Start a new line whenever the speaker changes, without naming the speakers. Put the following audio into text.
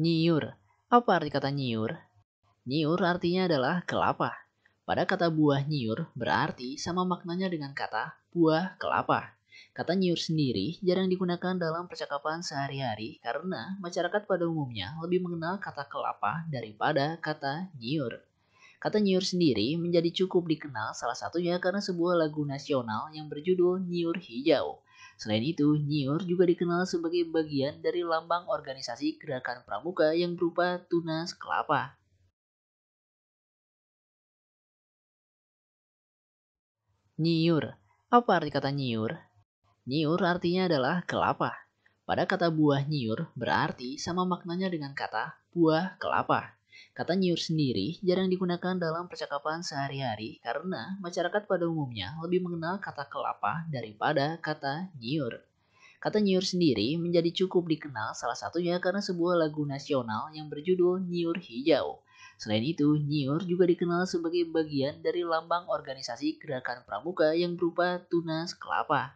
Nyiur. Apa arti kata nyiur? Nyiur artinya adalah kelapa. Pada kata buah nyiur berarti sama maknanya dengan kata buah kelapa. Kata nyiur sendiri jarang digunakan dalam percakapan sehari-hari karena masyarakat pada umumnya lebih mengenal kata kelapa daripada kata nyiur. Kata nyiur sendiri menjadi cukup dikenal salah satunya karena sebuah lagu nasional yang berjudul Nyiur Hijau Selain itu, nyiur juga dikenal sebagai bagian dari lambang organisasi
gerakan pramuka yang berupa tunas kelapa. Nyiur. Apa arti kata nyiur?
Nyiur artinya adalah kelapa. Pada kata buah nyiur berarti sama maknanya dengan kata buah kelapa. Kata nyiur sendiri jarang digunakan dalam percakapan sehari-hari karena masyarakat pada umumnya lebih mengenal kata kelapa daripada kata nyiur. Kata nyiur sendiri menjadi cukup dikenal salah satunya karena sebuah lagu nasional yang berjudul Nyiur Hijau. Selain itu, nyiur juga dikenal sebagai
bagian dari lambang organisasi gerakan pramuka yang berupa tunas kelapa.